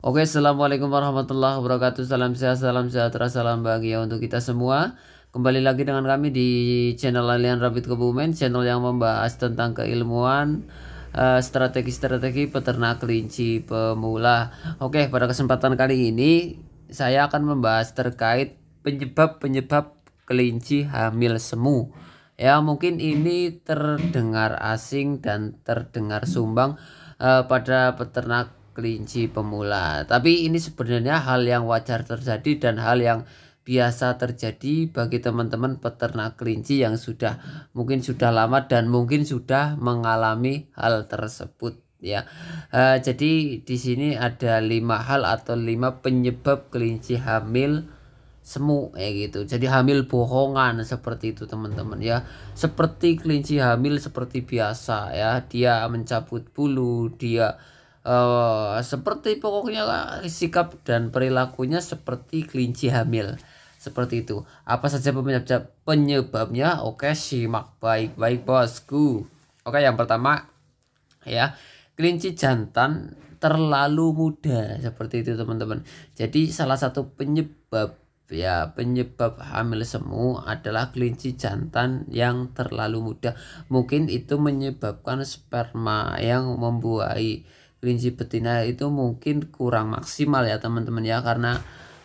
Oke, Assalamualaikum warahmatullahi wabarakatuh. Salam sehat, salam sejahtera, salam bahagia untuk kita semua. Kembali lagi dengan kami di channel Alian Rabbit Kebumen, channel yang membahas tentang keilmuan, eh, strategi-strategi peternak kelinci pemula. Oke, pada kesempatan kali ini saya akan membahas terkait penyebab-penyebab kelinci hamil semu. Ya, mungkin ini terdengar asing dan terdengar sumbang uh, pada peternak kelinci pemula. Tapi ini sebenarnya hal yang wajar terjadi dan hal yang biasa terjadi bagi teman-teman peternak kelinci yang sudah mungkin sudah lama dan mungkin sudah mengalami hal tersebut ya. Uh, jadi di sini ada lima hal atau lima penyebab kelinci hamil semu ya gitu jadi hamil bohongan seperti itu teman-teman ya seperti kelinci hamil seperti biasa ya dia mencabut bulu dia uh, seperti pokoknya sikap dan perilakunya seperti kelinci hamil seperti itu apa saja penyebab penyebabnya oke simak baik-baik bosku oke yang pertama ya kelinci jantan terlalu muda seperti itu teman-teman jadi salah satu penyebab ya penyebab hamil semu adalah kelinci jantan yang terlalu muda mungkin itu menyebabkan sperma yang membuahi kelinci betina itu mungkin kurang maksimal ya teman-teman ya karena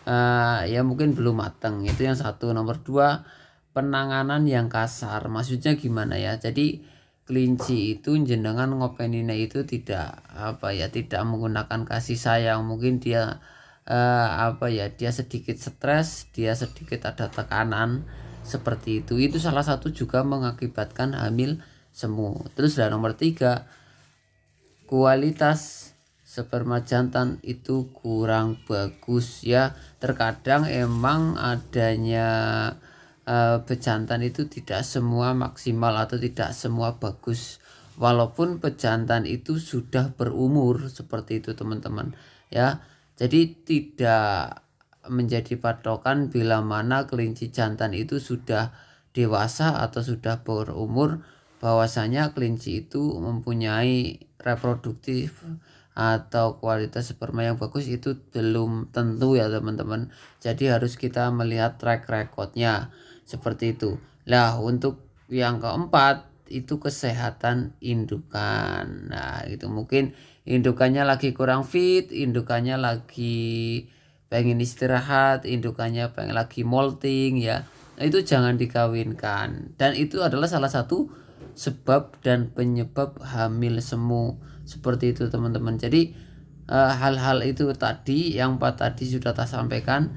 uh, ya mungkin belum mateng itu yang satu nomor dua penanganan yang kasar maksudnya gimana ya jadi kelinci itu jenengan ngopeninnya itu tidak apa ya tidak menggunakan kasih sayang mungkin dia eh, apa ya dia sedikit stres dia sedikit ada tekanan seperti itu itu salah satu juga mengakibatkan hamil semu terus dan nomor tiga kualitas sperma jantan itu kurang bagus ya terkadang emang adanya uh, pejantan itu tidak semua maksimal atau tidak semua bagus walaupun pejantan itu sudah berumur seperti itu teman-teman ya jadi tidak menjadi patokan bila mana kelinci jantan itu sudah dewasa atau sudah berumur bahwasanya kelinci itu mempunyai reproduktif atau kualitas sperma yang bagus itu belum tentu ya teman-teman jadi harus kita melihat track recordnya seperti itu lah untuk yang keempat itu kesehatan indukan nah itu mungkin indukannya lagi kurang fit indukannya lagi pengen istirahat indukannya pengen lagi molting ya nah, itu jangan dikawinkan dan itu adalah salah satu sebab dan penyebab hamil semu seperti itu teman-teman jadi eh, hal-hal itu tadi yang Pak tadi sudah tak sampaikan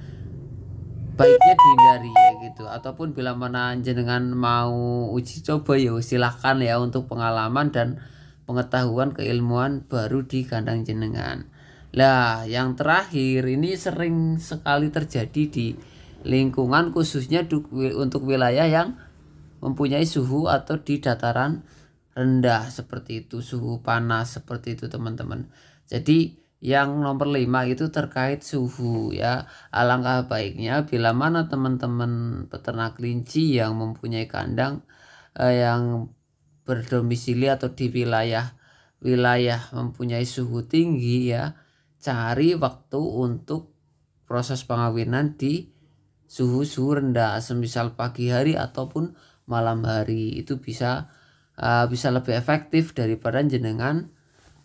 baiknya dihindari ya gitu ataupun bila mana dengan mau uji coba ya silahkan ya untuk pengalaman dan pengetahuan keilmuan baru di kandang jenengan lah yang terakhir ini sering sekali terjadi di lingkungan khususnya untuk wilayah yang mempunyai suhu atau di dataran rendah seperti itu suhu panas seperti itu teman-teman jadi yang nomor lima itu terkait suhu ya alangkah baiknya bila mana teman-teman peternak kelinci yang mempunyai kandang eh, yang berdomisili atau di wilayah wilayah mempunyai suhu tinggi ya cari waktu untuk proses pengawinan di suhu-suhu rendah semisal pagi hari ataupun malam hari itu bisa uh, bisa lebih efektif daripada jenengan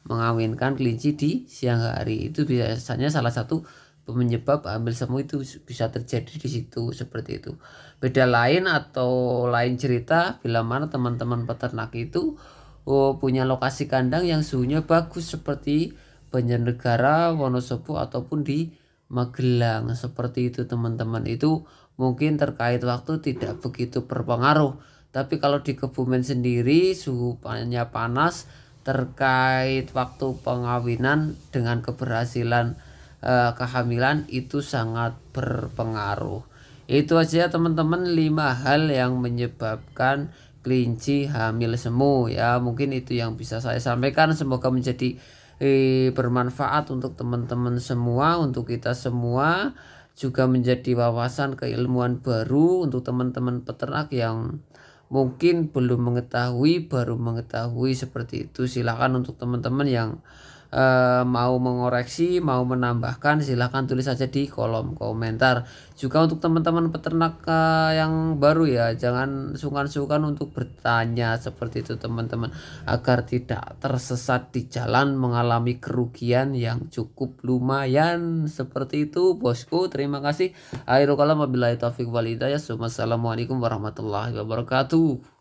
mengawinkan kelinci di siang hari itu biasanya salah satu penyebab ambil semu itu bisa terjadi di situ seperti itu beda lain atau lain cerita bila mana teman-teman peternak itu oh, punya lokasi kandang yang suhunya bagus seperti Banjarnegara, Wonosobo ataupun di Magelang seperti itu teman-teman itu mungkin terkait waktu tidak begitu berpengaruh. Tapi kalau di Kebumen sendiri suhunya panas terkait waktu pengawinan dengan keberhasilan eh, kehamilan itu sangat berpengaruh. Itu aja teman-teman lima hal yang menyebabkan kelinci hamil semu ya. Mungkin itu yang bisa saya sampaikan semoga menjadi eh, bermanfaat untuk teman-teman semua, untuk kita semua juga menjadi wawasan keilmuan baru untuk teman-teman peternak yang mungkin belum mengetahui baru mengetahui seperti itu silakan untuk teman-teman yang e, mau mengoreksi, mau menambahkan, silahkan tulis saja di kolom komentar. Juga untuk teman-teman peternak e, yang baru ya, jangan sungkan-sungkan untuk bertanya seperti itu teman-teman, agar tidak tersesat di jalan mengalami kerugian yang cukup lumayan. Seperti itu bosku, terima kasih. Akhirul kalam, wabillahi taufiq ya Assalamualaikum warahmatullahi wabarakatuh.